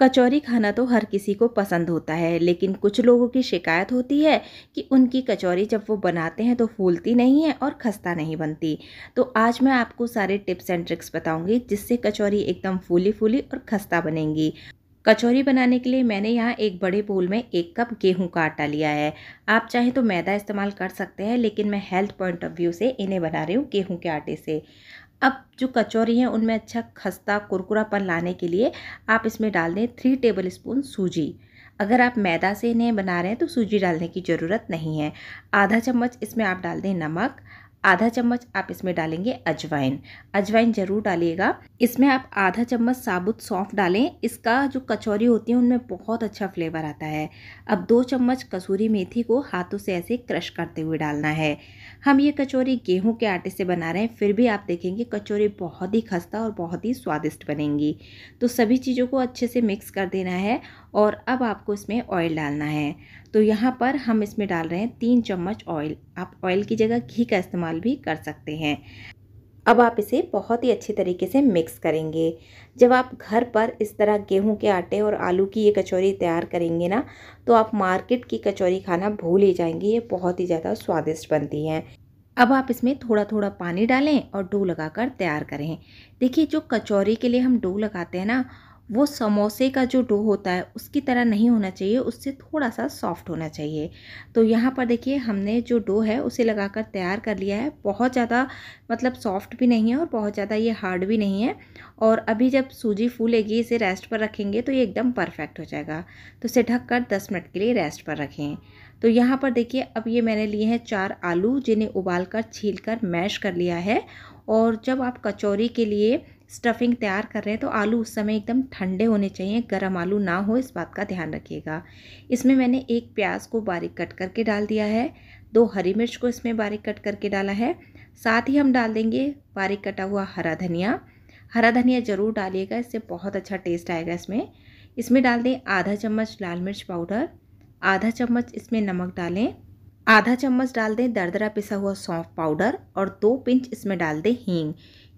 कचौरी खाना तो हर किसी को पसंद होता है लेकिन कुछ लोगों की शिकायत होती है कि उनकी कचौरी जब वो बनाते हैं तो फूलती नहीं है और खस्ता नहीं बनती तो आज मैं आपको सारे टिप्स एंड ट्रिक्स बताऊंगी जिससे कचौरी एकदम फूली फूली और खस्ता बनेंगी कचौरी बनाने के लिए मैंने यहाँ एक बड़े बोल में एक कप गेहूं का आटा लिया है आप चाहें तो मैदा इस्तेमाल कर सकते हैं लेकिन मैं हेल्थ पॉइंट ऑफ व्यू से इन्हें बना रही हूँ गेहूं के आटे से अब जो कचौरी है उनमें अच्छा खस्ता कुरकुरापन लाने के लिए आप इसमें डाल दें थ्री टेबल स्पून सूजी अगर आप मैदा से इन्हें बना रहे हैं तो सूजी डालने की ज़रूरत नहीं है आधा चम्मच इसमें आप डाल दें नमक आधा चम्मच आप इसमें डालेंगे अजवाइन अजवाइन ज़रूर डालिएगा इसमें आप आधा चम्मच साबुत सौंफ डालें इसका जो कचौरी होती है उनमें बहुत अच्छा फ्लेवर आता है अब दो चम्मच कसूरी मेथी को हाथों से ऐसे क्रश करते हुए डालना है हम ये कचौरी गेहूं के आटे से बना रहे हैं फिर भी आप देखेंगे कचौरी बहुत ही खस्ता और बहुत ही स्वादिष्ट बनेंगी तो सभी चीज़ों को अच्छे से मिक्स कर देना है और अब आपको इसमें ऑयल डालना है तो यहाँ पर हम इसमें डाल रहे हैं तीन चम्मच ऑयल आप ऑयल की जगह घी का इस्तेमाल इस्तेमाल भी कर सकते हैं अब आप इसे बहुत ही अच्छे तरीके से मिक्स करेंगे जब आप घर पर इस तरह गेहूं के आटे और आलू की ये कचौरी तैयार करेंगे ना तो आप मार्केट की कचौरी खाना भूल ही जाएंगे ये बहुत ही ज़्यादा स्वादिष्ट बनती है अब आप इसमें थोड़ा थोड़ा पानी डालें और डो लगाकर तैयार करें देखिए जो कचौरी के लिए हम डो लगाते हैं ना वो समोसे का जो डो होता है उसकी तरह नहीं होना चाहिए उससे थोड़ा सा सॉफ्ट होना चाहिए तो यहाँ पर देखिए हमने जो डो है उसे लगाकर तैयार कर लिया है बहुत ज़्यादा मतलब सॉफ्ट भी नहीं है और बहुत ज़्यादा ये हार्ड भी नहीं है और अभी जब सूजी फूलेगी इसे रेस्ट पर रखेंगे तो ये एकदम परफेक्ट हो जाएगा तो इसे ढक कर दस मिनट के लिए रेस्ट पर रखें तो यहाँ पर देखिए अब ये मैंने लिए हैं चार आलू जिन्हें उबाल कर छील कर मैश कर लिया है और जब आप कचौरी के लिए स्टफिंग तैयार कर रहे हैं तो आलू उस समय एकदम ठंडे होने चाहिए गर्म आलू ना हो इस बात का ध्यान रखिएगा इसमें मैंने एक प्याज को बारीक कट करके डाल दिया है दो हरी मिर्च को इसमें बारीक कट करके डाला है साथ ही हम डाल देंगे बारीक कटा हुआ हरा धनिया हरा धनिया ज़रूर डालिएगा इससे बहुत अच्छा टेस्ट आएगा इसमें इसमें डाल दें आधा चम्मच लाल मिर्च पाउडर आधा चम्मच इसमें नमक डालें आधा चम्मच डाल दें दरदरा पिसा हुआ सौंफ पाउडर और दो पिंच इसमें डाल दें हींग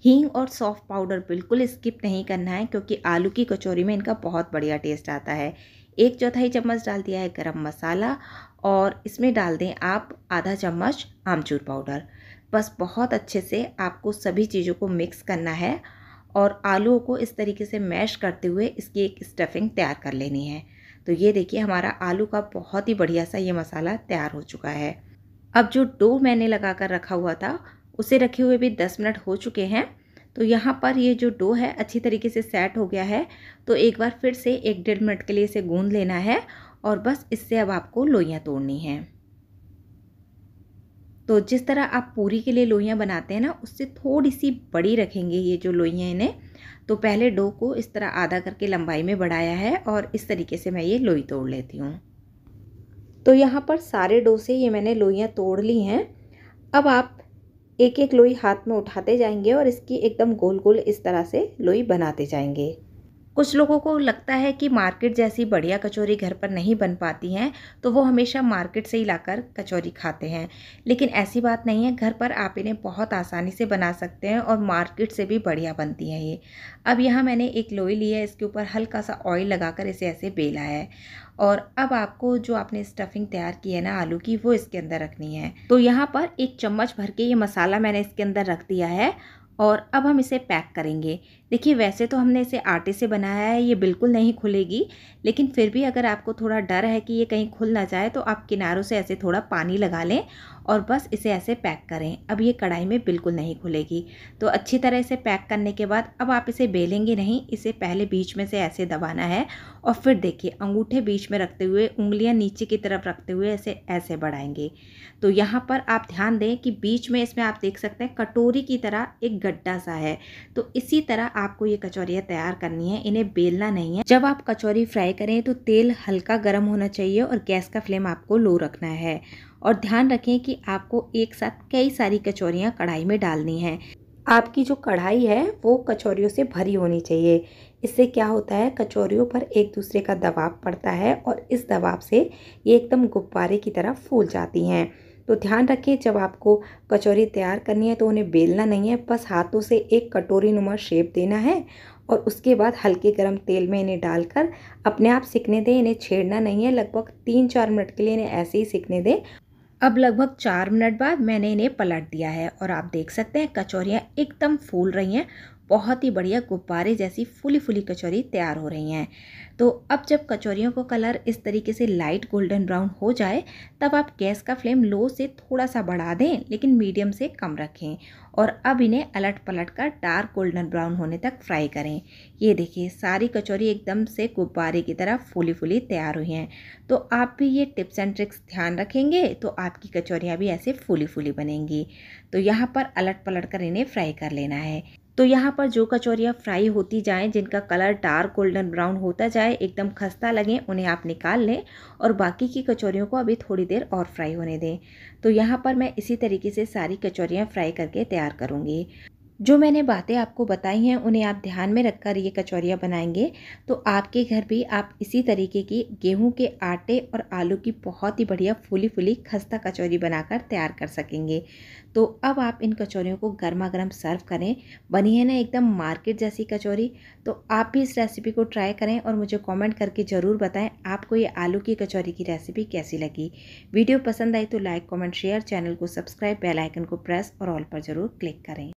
हींग और सॉफ्ट पाउडर बिल्कुल स्किप नहीं करना है क्योंकि आलू की कचौरी में इनका बहुत बढ़िया टेस्ट आता है एक चौथाई चम्मच डाल दिया है गरम मसाला और इसमें डाल दें आप आधा चम्मच आमचूर पाउडर बस बहुत अच्छे से आपको सभी चीज़ों को मिक्स करना है और आलूओं को इस तरीके से मैश करते हुए इसकी एक स्टफिंग तैयार कर लेनी है तो ये देखिए हमारा आलू का बहुत ही बढ़िया सा ये मसाला तैयार हो चुका है अब जो डो मैंने लगा कर रखा हुआ था उसे रखे हुए भी दस मिनट हो चुके हैं तो यहाँ पर ये जो डो है अच्छी तरीके से सेट हो गया है तो एक बार फिर से एक डेढ़ मिनट के लिए इसे गूंद लेना है और बस इससे अब आपको लोइयाँ तोड़नी हैं तो जिस तरह आप पूरी के लिए लोइयाँ बनाते हैं ना उससे थोड़ी सी बड़ी रखेंगे ये जो लोइयाँ इन्हें तो पहले डो को इस तरह आधा करके लंबाई में बढ़ाया है और इस तरीके से मैं ये लोई तोड़ लेती हूँ तो यहाँ पर सारे डो से ये मैंने लोइयाँ तोड़ ली हैं अब आप एक एक लोई हाथ में उठाते जाएंगे और इसकी एकदम गोल गोल इस तरह से लोई बनाते जाएंगे कुछ लोगों को लगता है कि मार्केट जैसी बढ़िया कचौरी घर पर नहीं बन पाती हैं तो वो हमेशा मार्केट से ही लाकर कचौरी खाते हैं लेकिन ऐसी बात नहीं है घर पर आप इन्हें बहुत आसानी से बना सकते हैं और मार्केट से भी बढ़िया बनती हैं ये अब यहाँ मैंने एक लोई ली है इसके ऊपर हल्का सा ऑयल लगाकर इसे ऐसे बेला है और अब आपको जो आपने स्टफिंग तैयार की है ना आलू की वो इसके अंदर रखनी है तो यहाँ पर एक चम्मच भर के ये मसाला मैंने इसके अंदर रख दिया है और अब हम इसे पैक करेंगे देखिए वैसे तो हमने इसे आटे से बनाया है ये बिल्कुल नहीं खुलेगी लेकिन फिर भी अगर आपको थोड़ा डर है कि ये कहीं खुल ना जाए तो आप किनारों से ऐसे थोड़ा पानी लगा लें और बस इसे ऐसे पैक करें अब ये कढ़ाई में बिल्कुल नहीं खुलेगी तो अच्छी तरह से पैक करने के बाद अब आप इसे बेलेंगे नहीं इसे पहले बीच में से ऐसे दबाना है और फिर देखिए अंगूठे बीच में रखते हुए उंगलियां नीचे की तरफ रखते हुए ऐसे ऐसे बढ़ाएंगे तो यहाँ पर आप ध्यान दें कि बीच में इसमें आप देख सकते हैं कटोरी की तरह एक गड्ढा सा है तो इसी तरह आपको ये कचौरियाँ तैयार करनी है इन्हें बेलना नहीं है जब आप कचौरी फ्राई करें तो तेल हल्का गर्म होना चाहिए और गैस का फ्लेम आपको लो रखना है और ध्यान रखें कि आपको एक साथ कई सारी कचौरियाँ कढ़ाई में डालनी है आपकी जो कढ़ाई है वो कचौरियों से भरी होनी चाहिए इससे क्या होता है कचौरियों पर एक दूसरे का दबाव पड़ता है और इस दबाव से ये एकदम गुब्बारे की तरह फूल जाती हैं तो ध्यान रखिए जब आपको कचौरी तैयार करनी है तो उन्हें बेलना नहीं है बस हाथों से एक कटोरी नुमा शेप देना है और उसके बाद हल्के गर्म तेल में इन्हें डालकर अपने आप सिकने दें इन्हें छेड़ना नहीं है लगभग तीन चार मिनट के लिए इन्हें ऐसे ही सिकने दें अब लगभग चार मिनट बाद मैंने इन्हें पलट दिया है और आप देख सकते हैं कचौरियाँ एकदम फूल रही हैं बहुत ही बढ़िया गुब्बारे जैसी फुली फुली कचौरी तैयार हो रही हैं तो अब जब कचौरियों का कलर इस तरीके से लाइट गोल्डन ब्राउन हो जाए तब आप गैस का फ्लेम लो से थोड़ा सा बढ़ा दें लेकिन मीडियम से कम रखें और अब इन्हें अलट पलट कर डार्क गोल्डन ब्राउन होने तक फ्राई करें ये देखिए सारी कचौरी एकदम से गुब्बारे की तरह फूली फूली तैयार हुई हैं तो आप भी ये टिप्स एंड ट्रिक्स ध्यान रखेंगे तो आपकी कचौरियाँ भी ऐसे फूली फूली बनेंगी तो यहाँ पर अलट पलट कर इन्हें फ्राई कर लेना है तो यहाँ पर जो कचौरियाँ फ्राई होती जाएं जिनका कलर डार्क गोल्डन ब्राउन होता जाए एकदम खस्ता लगे उन्हें आप निकाल लें और बाकी की कचौरियों को अभी थोड़ी देर और फ्राई होने दें तो यहाँ पर मैं इसी तरीके से सारी कचौरियाँ फ्राई करके तैयार करूँगी जो मैंने बातें आपको बताई हैं उन्हें आप ध्यान में रखकर ये कचौरियाँ बनाएंगे तो आपके घर भी आप इसी तरीके की गेहूं के आटे और आलू की बहुत ही बढ़िया फूली फूली खस्ता कचौरी बनाकर तैयार कर सकेंगे तो अब आप इन कचौरियों को गर्मा गर्म सर्व करें बनी है ना एकदम मार्केट जैसी कचौरी तो आप भी इस रेसिपी को ट्राई करें और मुझे कॉमेंट करके ज़रूर बताएँ आपको ये आलू की कचौरी की रेसिपी कैसी लगी वीडियो पसंद आई तो लाइक कॉमेंट शेयर चैनल को सब्सक्राइब बेलाइकन को प्रेस और ऑल पर ज़रूर क्लिक करें